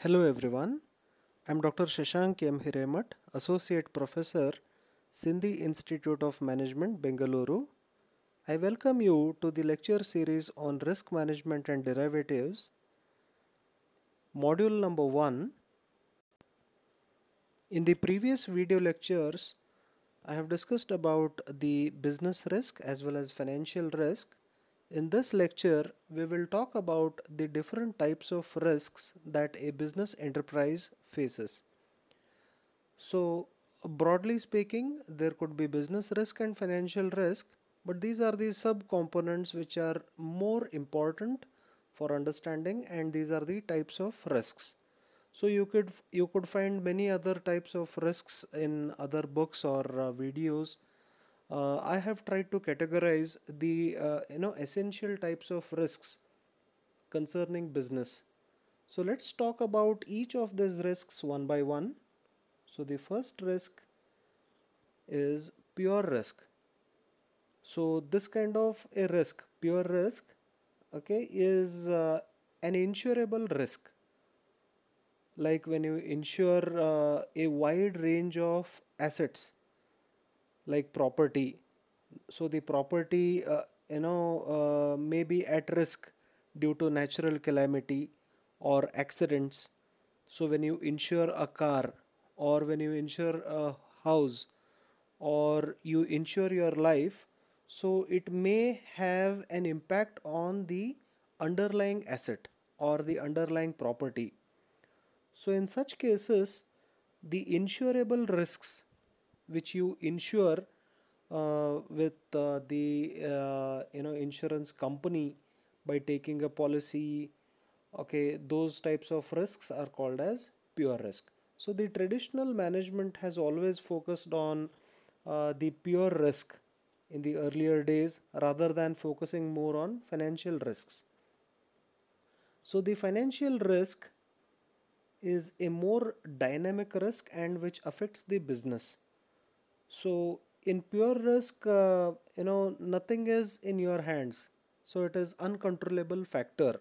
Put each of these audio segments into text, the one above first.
Hello everyone, I'm Dr. Shashank M. Hiremat, Associate Professor, Sindhi Institute of Management, Bengaluru. I welcome you to the lecture series on risk management and derivatives, module number 1. In the previous video lectures, I have discussed about the business risk as well as financial risk. In this lecture, we will talk about the different types of risks that a business enterprise faces. So, broadly speaking, there could be business risk and financial risk, but these are the sub-components which are more important for understanding and these are the types of risks. So you could you could find many other types of risks in other books or uh, videos uh, I have tried to categorize the uh, you know essential types of risks concerning business. So let's talk about each of these risks one by one. So the first risk is pure risk. So this kind of a risk, pure risk, okay, is uh, an insurable risk. Like when you insure uh, a wide range of assets like property so the property uh, you know uh, may be at risk due to natural calamity or accidents so when you insure a car or when you insure a house or you insure your life so it may have an impact on the underlying asset or the underlying property so in such cases the insurable risks which you insure uh, with uh, the uh, you know insurance company by taking a policy okay those types of risks are called as pure risk so the traditional management has always focused on uh, the pure risk in the earlier days rather than focusing more on financial risks so the financial risk is a more dynamic risk and which affects the business so in pure risk uh, you know nothing is in your hands so it is uncontrollable factor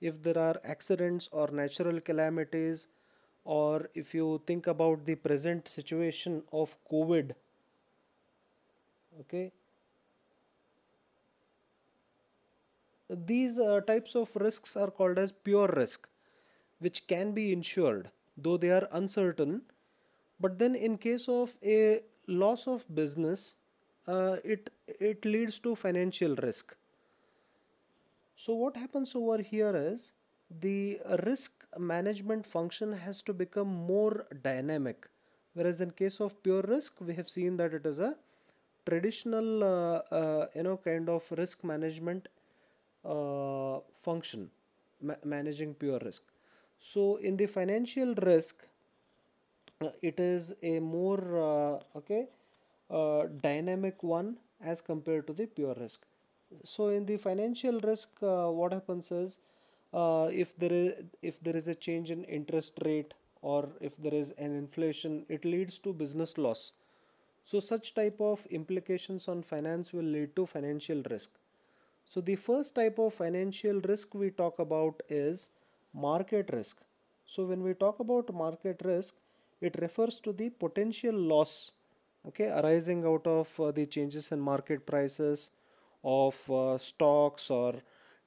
if there are accidents or natural calamities or if you think about the present situation of covid okay these uh, types of risks are called as pure risk which can be insured though they are uncertain but then in case of a loss of business uh, it it leads to financial risk so what happens over here is the risk management function has to become more dynamic whereas in case of pure risk we have seen that it is a traditional uh, uh, you know kind of risk management uh, function ma managing pure risk so in the financial risk uh, it is a more uh, okay uh, dynamic one as compared to the pure risk so in the financial risk what happens is if there is if there is a change in interest rate or if there is an inflation it leads to business loss so such type of implications on finance will lead to financial risk so the first type of financial risk we talk about is market risk so when we talk about market risk it refers to the potential loss okay arising out of uh, the changes in market prices of uh, stocks or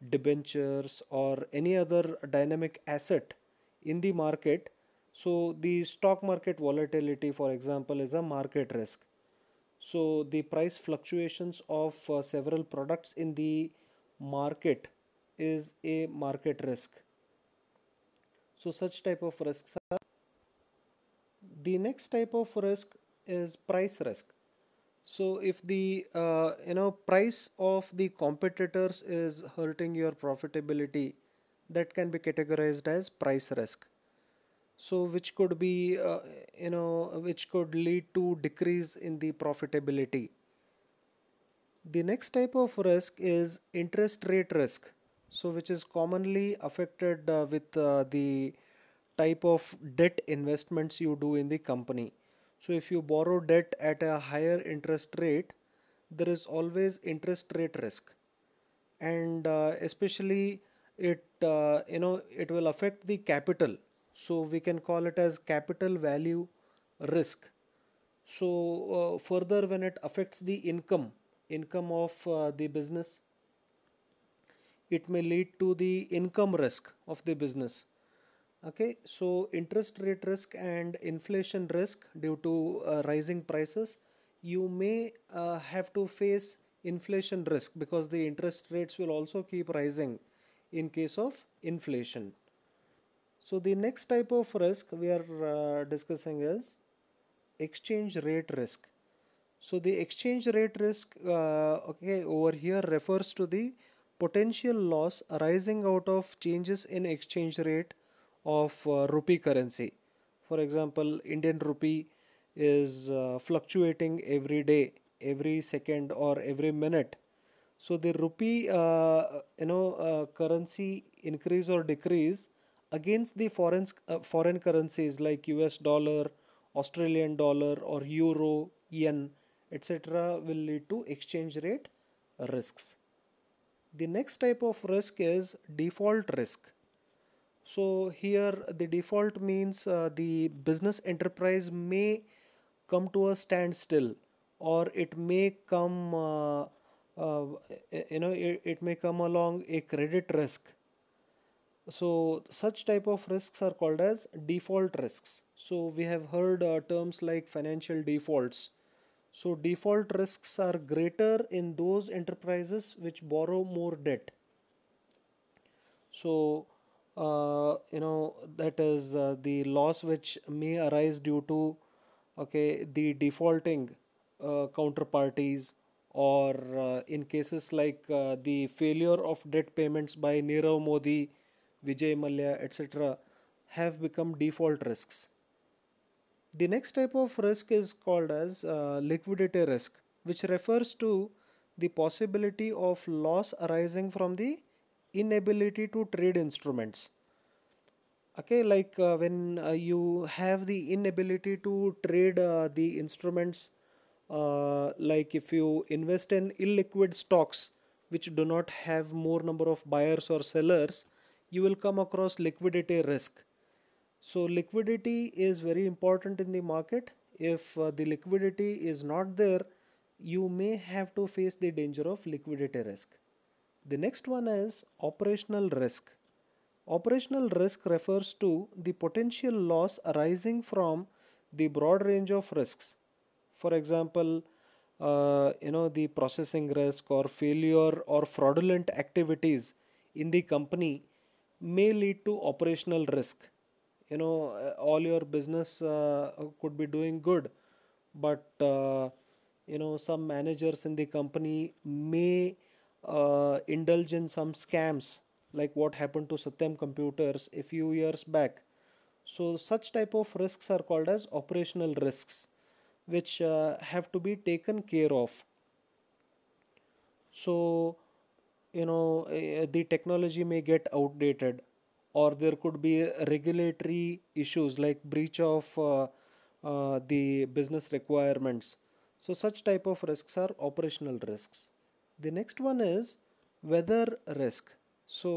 debentures or any other dynamic asset in the market so the stock market volatility for example is a market risk so the price fluctuations of uh, several products in the market is a market risk so such type of risks are the next type of risk is price risk. So if the uh, you know price of the competitors is hurting your profitability, that can be categorized as price risk. So which could be uh, you know which could lead to decrease in the profitability. The next type of risk is interest rate risk. So which is commonly affected uh, with uh, the type of debt investments you do in the company. So if you borrow debt at a higher interest rate, there is always interest rate risk. And uh, especially it, uh, you know, it will affect the capital. So we can call it as capital value risk. So uh, further when it affects the income, income of uh, the business, it may lead to the income risk of the business okay so interest rate risk and inflation risk due to uh, rising prices you may uh, have to face inflation risk because the interest rates will also keep rising in case of inflation so the next type of risk we are uh, discussing is exchange rate risk so the exchange rate risk uh, okay over here refers to the potential loss arising out of changes in exchange rate of uh, rupee currency. For example, Indian rupee is uh, fluctuating every day, every second or every minute. So the rupee, uh, you know, currency increase or decrease against the foreign uh, foreign currencies like US dollar, Australian dollar or euro, yen, etc. will lead to exchange rate risks. The next type of risk is default risk. So here the default means uh, the business enterprise may come to a standstill or it may come uh, uh, you know it, it may come along a credit risk. So such type of risks are called as default risks. So we have heard uh, terms like financial defaults. So default risks are greater in those enterprises which borrow more debt. So uh, you know that is uh, the loss which may arise due to okay the defaulting uh, counterparties or uh, in cases like uh, the failure of debt payments by Nirav Modi, Vijay Mallya etc have become default risks. The next type of risk is called as uh, liquidity risk which refers to the possibility of loss arising from the inability to trade instruments okay like uh, when uh, you have the inability to trade uh, the instruments uh, like if you invest in illiquid stocks which do not have more number of buyers or sellers you will come across liquidity risk so liquidity is very important in the market if uh, the liquidity is not there you may have to face the danger of liquidity risk the next one is operational risk. Operational risk refers to the potential loss arising from the broad range of risks. For example, uh, you know the processing risk or failure or fraudulent activities in the company may lead to operational risk. You know uh, all your business uh, could be doing good, but uh, you know some managers in the company may uh, indulge in some scams like what happened to Satyam computers a few years back. So such type of risks are called as operational risks which uh, have to be taken care of. So you know eh, eh, the technology may get outdated or there could be regulatory issues like breach of uh, uh, the business requirements. So such type of risks are operational risks. The next one is weather risk. So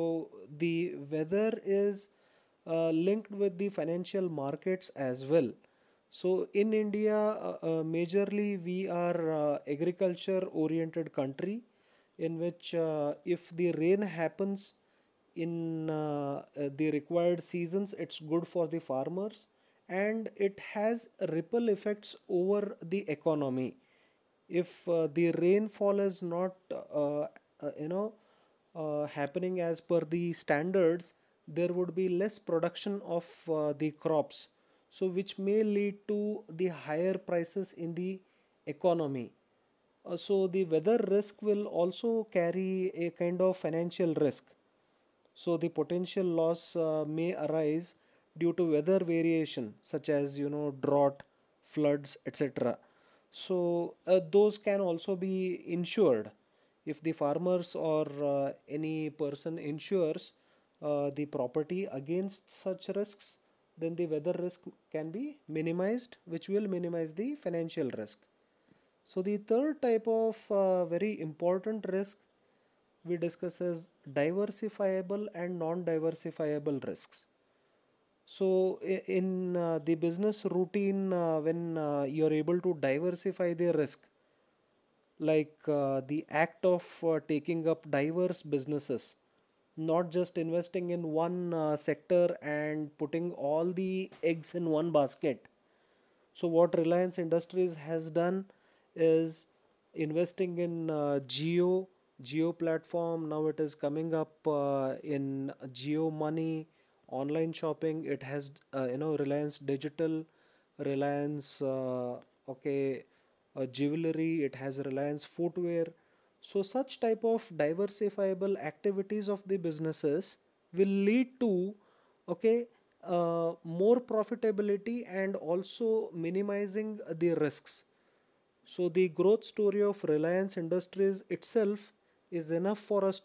the weather is uh, linked with the financial markets as well. So in India, uh, uh, majorly we are uh, agriculture oriented country in which uh, if the rain happens in uh, the required seasons, it's good for the farmers and it has ripple effects over the economy if uh, the rainfall is not uh, uh you know uh, happening as per the standards there would be less production of uh, the crops so which may lead to the higher prices in the economy so the weather risk will also carry a kind of financial risk so the potential loss may arise due to weather variation such as you know drought floods etc so uh, those can also be insured if the farmers or uh, any person insures uh, the property against such risks then the weather risk can be minimized which will minimize the financial risk so the third type of uh, very important risk we discuss is diversifiable and non-diversifiable risks so in uh, the business routine uh, when uh, you're able to diversify the risk like the act of taking up diverse businesses not just investing in one uh, sector and putting all the eggs in one basket. So, what Reliance Industries has done is investing in uh, Geo, Geo platform. Now it is coming up uh, in Geo Money, online shopping it has uh, you know reliance digital reliance uh, okay uh, jewelry it has reliance footwear so such type of diversifiable activities of the businesses will lead to okay uh, more profitability and also minimizing the risks so the growth story of reliance industries itself is enough for us to